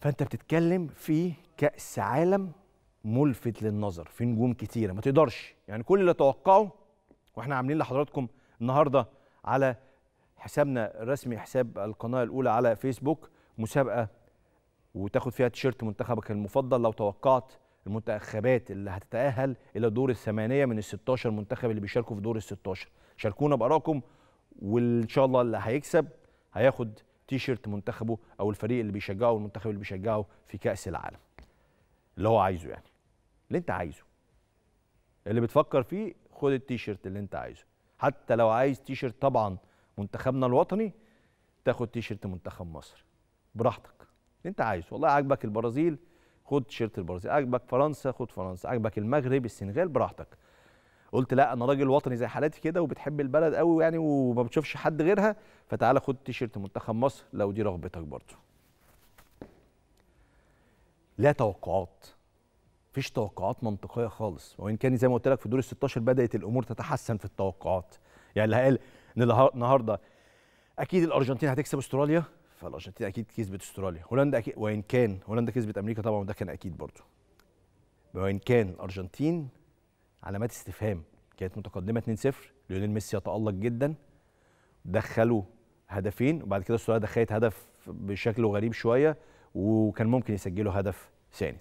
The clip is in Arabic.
فانت بتتكلم في كاس عالم ملفت للنظر في نجوم كتيره ما تقدرش يعني كل اللي توقعه واحنا عاملين لحضراتكم النهارده على حسابنا الرسمي حساب القناه الاولى على فيسبوك مسابقه وتاخد فيها تيشيرت منتخبك المفضل لو توقعت المنتخبات اللي هتتاهل الى دور الثمانيه من ال 16 منتخب اللي بيشاركوا في دور ال 16 شاركونا بارائكم وان شاء الله اللي هيكسب هياخد تيشيرت منتخبه او الفريق اللي بيشجعه المنتخب اللي بيشجعه في كاس العالم اللي هو عايزه يعني اللي انت عايزه اللي بتفكر فيه خد التيشيرت اللي انت عايزه حتى لو عايز تيشيرت طبعا منتخبنا الوطني تاخد تيشيرت منتخب مصر براحتك اللي انت عايزه والله عاجبك البرازيل خد تيشيرت البرازيل عاجبك فرنسا خد فرنسا عاجبك المغرب السنغال براحتك قلت لا انا راجل وطني زي حالاتي كده وبتحب البلد قوي يعني وما بتشوفش حد غيرها فتعالى خد تيشرت منتخب مصر لو دي رغبتك برضه لا توقعات مفيش توقعات منطقيه خالص وان كان زي ما قلت لك في دور ال 16 بدات الامور تتحسن في التوقعات يعني اللي قال ان النهارده اكيد الارجنتين هتكسب استراليا فالارجنتين اكيد كسبت استراليا هولندا أكيد وان كان هولندا كسبت امريكا طبعا وده كان اكيد برضه وان كان الارجنتين علامات استفهام كانت متقدمه 2-0 ليونيل ميسي يتالق جدا دخلوا هدفين وبعد كده السعوديه دخلت هدف بشكل غريب شويه وكان ممكن يسجلوا هدف ثاني